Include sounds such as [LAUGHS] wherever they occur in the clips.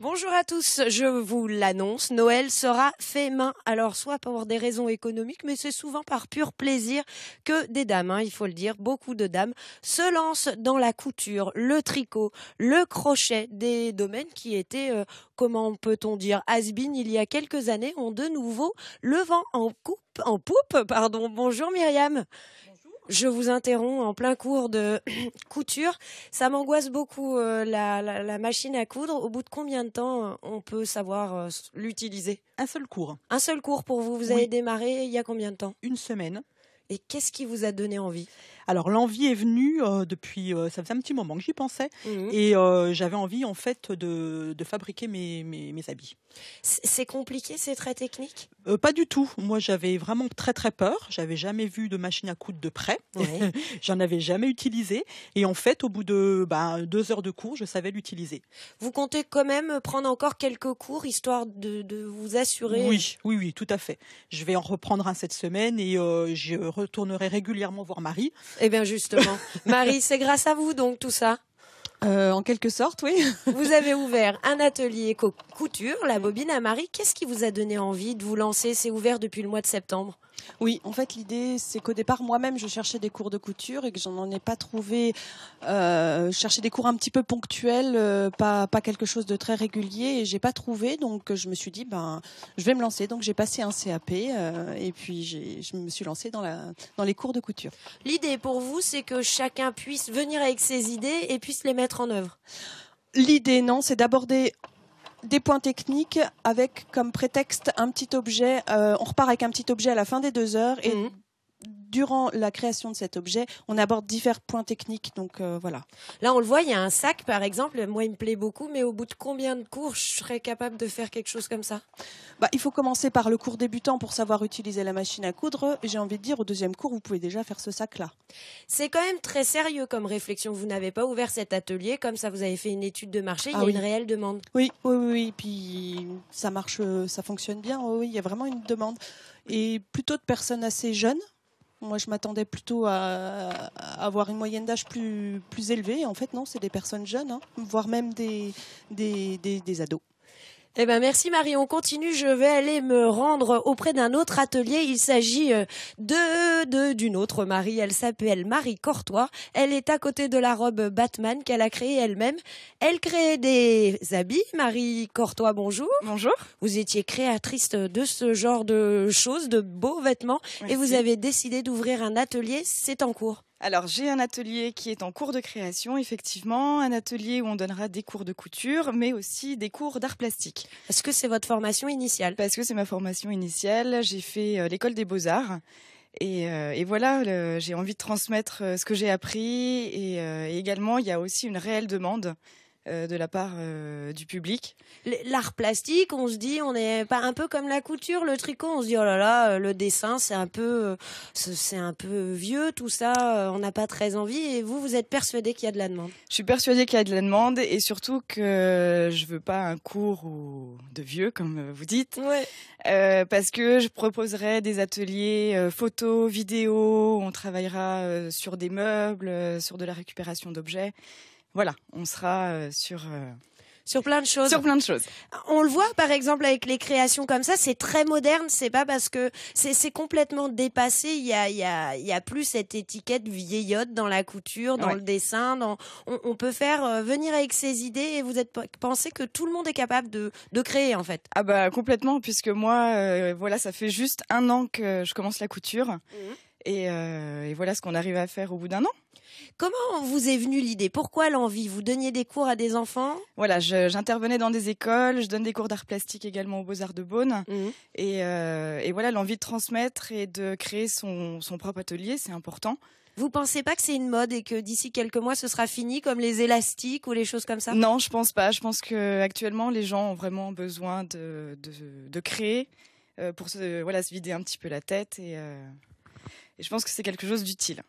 Bonjour à tous, je vous l'annonce, Noël sera fait main. Alors soit pour des raisons économiques, mais c'est souvent par pur plaisir que des dames, hein, il faut le dire, beaucoup de dames se lancent dans la couture, le tricot, le crochet, des domaines qui étaient, euh, comment peut-on dire, has il y a quelques années, ont de nouveau le vent en coupe en poupe, pardon. Bonjour Myriam je vous interromps en plein cours de [CLEARS THROAT] couture. Ça m'angoisse beaucoup euh, la, machine à coudre. Au bout de combien de temps euh, on peut savoir euh, l'utiliser Un seul cours. Un seul cours pour vous. Vous avez démarré il y a combien de temps Une semaine. Et qu'est-ce qui vous a donné envie alors l'envie est venue euh, depuis, euh, ça faisait un petit moment que j'y pensais, mhm. et euh, j'avais envie en fait de, de fabriquer mes, mes, habits. C'est compliqué, c'est très technique Pas du tout. Moi j'avais vraiment très très peur. J'avais jamais vu de machine à coudre de près. [LAUGHS] J'en avais jamais utilisé. Et en fait, au bout de ben, deux heures de cours, je savais l'utiliser. Vous comptez quand même prendre encore quelques cours histoire de, de vous assurer Oui, oui, oui, tout à fait. Je vais en reprendre un cette semaine et je retournerai régulièrement voir Marie eh bien justement, [LAUGHS] Marie, c'est grâce à vous donc tout ça euh, en quelque sorte, oui. [LAUGHS] vous avez ouvert un atelier couture, la bobine à Marie. Qu'est-ce qui vous a donné envie de vous lancer C'est ouvert depuis le mois de septembre. Oui, en fait, l'idée, c'est qu'au départ, moi-même, je cherchais des cours de couture et que n'en ai pas trouvé. Euh, je cherchais des cours un petit peu ponctuels, euh, pas, quelque chose de très régulier et j'ai pas trouvé. Donc, je me suis dit, ben, je vais me lancer. Donc, j'ai passé un CAP euh, et puis je me suis lancée dans, la, dans les cours de couture. L'idée pour vous, c'est que chacun puisse venir avec ses idées et puisse les mettre en œuvre L'idée, non, c'est d'aborder des points techniques avec comme prétexte un petit objet. Euh, on repart avec un petit objet à la fin des deux heures et mhm durant la création de cet objet, on aborde différents points techniques. Donc euh, voilà. Là, on le voit, il y a un sac, par exemple. Moi, il me plaît beaucoup, mais au bout de combien de cours je serais capable de faire quelque chose comme ça bah, Il faut commencer par le cours débutant pour savoir utiliser la machine à coudre. J'ai envie de dire, au deuxième cours, vous pouvez déjà faire ce sac-là. C'est quand même très sérieux comme réflexion. Vous n'avez pas ouvert cet atelier comme ça. Vous avez fait une étude de marché. il y a ah une réelle demande. Oui, oui, oui. Puis ça marche, euh, ça fonctionne bien. Oui, il y a vraiment une demande et plutôt de personnes assez jeunes. Moi, je m'attendais plutôt à, avoir une moyenne d'âge plus, plus élevée. En fait, non, c'est des personnes jeunes, hein, voire même des, des ados. Eh ben merci Marie, on continue. Je vais aller me rendre auprès d'un autre atelier. Il s'agit euh, de de d'une autre Marie. Elle s'appelle Marie Cortois. Elle est à côté de la robe Batman qu'elle a créée elle-même. Elle crée des habits. Marie Cortois, bonjour. Bonjour. Vous étiez créatrice de ce genre de choses, de beaux vêtements, et vous avez décidé d'ouvrir un atelier. C'est en cours. Alors j'ai un atelier qui est en cours de création, effectivement, un atelier où on donnera des cours de couture, mais aussi des cours d'art plastique. Est-ce que c'est votre formation initiale Parce que c'est ma formation initiale. J'ai fait euh, l'école des beaux-arts. Et, euh, voilà, j'ai envie de transmettre euh, ce que j'ai appris. et également, il y a aussi une réelle demande euh, de la part euh, du public. L'art plastique, on se dit, on est pas un peu comme la couture, le tricot, on se dit oh là là, euh, le dessin, c'est un peu, c'est un peu vieux tout ça, on n'a pas très envie. Et vous, vous êtes persuadé qu'il y a de la demande Je suis persuadée qu'il y a de la demande et surtout que je veux pas un cours de vieux comme vous dites, parce que je proposerai des ateliers photos, vidéo, on travaillera sur des meubles, sur de la récupération d'objets. Voilà, on sera euh, sur euh, sur plein de choses. Sur plein de choses. On le voit par exemple avec les créations comme ça, c'est très moderne, c'est pas parce que c'est complètement dépassé, il y a plus cette étiquette vieillotte dans la couture, dans le dessin, dans on, peut faire euh, venir avec ses idées et vous êtes pensez que tout le monde est capable de créer en fait. Ah bah complètement puisque moi voilà, ça fait juste un an que je commence la couture. Mmh. Euh, et, voilà ce qu'on arrive à faire au bout d'un an. Comment vous est venue l'idée Pourquoi l'envie Vous donniez des cours à des enfants Voilà, j'intervenais dans des écoles, je donne des cours d'art plastique également aux Beaux-Arts de Beaune. Mmh. Euh, et, voilà, l'envie de transmettre et de créer son, propre atelier, c'est important. Vous pensez pas que c'est une mode et que d'ici quelques mois ce sera fini comme les élastiques ou les choses comme ça Non, je pense pas. Je pense que actuellement les gens ont vraiment besoin de, créer euh, pour se, voilà, se vider un petit peu la tête et. Et je pense que c'est quelque chose d'utile.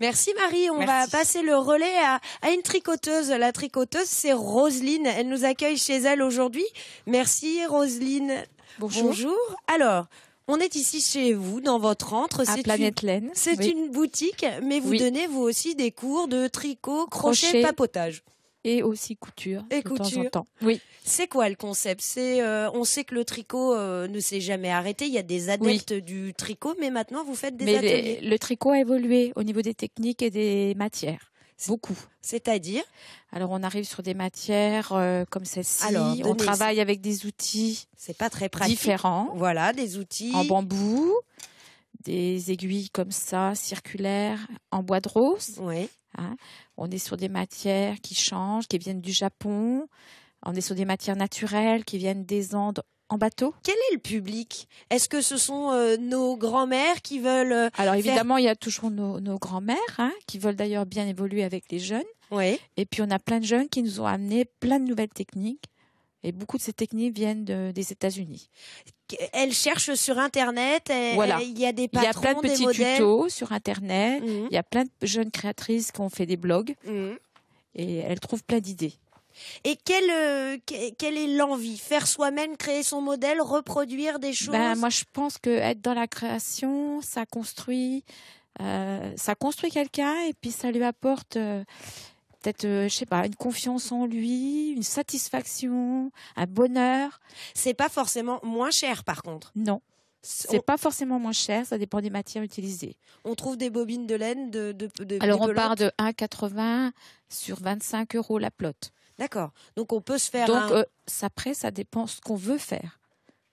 Merci Marie, on va passer le relais à, une tricoteuse. La tricoteuse, c'est Roseline. Elle nous accueille chez elle aujourd'hui. Merci Roseline. Bonjour. Alors, on est ici chez vous, dans votre antre. C'est Planète Laine. C'est une boutique, mais vous donnez vous aussi des cours de tricot, crochet. papotage et aussi couture. Et de couture. Temps en temps. Oui. C'est quoi le concept C'est euh, on sait que le tricot euh, ne s'est jamais arrêté. Il y a des adeptes du tricot, mais maintenant vous faites des ateliers. le tricot a évolué au niveau des techniques et des matières. Beaucoup. C'est-à-dire Alors on arrive sur des matières euh, comme celle-ci. on travaille avec des outils. C'est pas très pratique. Différents. Voilà, des outils en bambou, des aiguilles comme ça, circulaires, en bois de rose. Oui Hein. On est sur des matières qui changent, qui viennent du Japon. On est sur des matières naturelles qui viennent des Andes en bateau. Quel est le public Est-ce que ce sont euh, nos grands-mères qui veulent euh, Alors évidemment, il y a toujours nos, nos grands-mères hein, qui veulent d'ailleurs bien évoluer avec les jeunes. Oui. Et puis on a plein de jeunes qui nous ont amené plein de nouvelles techniques et beaucoup de ces techniques viennent des États-Unis. Elle cherche sur Internet. voilà. Il y a des patrons, Il y a plein de petits tutos sur Internet. Mhm. Il y a plein de jeunes créatrices qui ont fait des blogs. Mhm. Et elle trouve plein d'idées. Et quelle, quelle est l'envie Faire soi-même, créer son modèle, reproduire des ben, choses Moi, je pense que être dans la création, ça construit, euh, ça construit quelqu'un et puis ça lui apporte. Euh, peut-être, euh, je sais pas, une confiance en lui, une satisfaction, un bonheur. C'est pas forcément moins cher, par contre. Non. C'est n'est pas forcément moins cher, ça dépend des matières utilisées. On trouve des bobines de laine de. de, Alors on part de 1,80 sur 25 euros la plotte. D'accord. Donc on peut se faire. Donc un... Euh, après, ça dépend ce qu'on veut faire.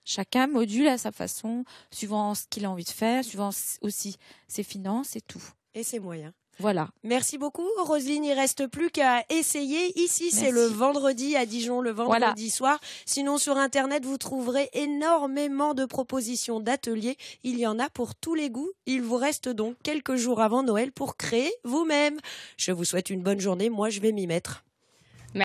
Chacun module à sa façon, suivant ce qu'il a envie de faire, suivant aussi ses finances et tout. Et ses moyens. Voilà. Merci beaucoup, Roselyne. Il reste plus qu'à essayer. Ici, c'est le vendredi à Dijon, le vendredi soir. Sinon, sur Internet, vous trouverez énormément de propositions d'ateliers. Il y en a pour tous les goûts. Il vous reste donc quelques jours avant Noël pour créer vous-même. Je vous souhaite une bonne journée. Moi, je vais m'y mettre.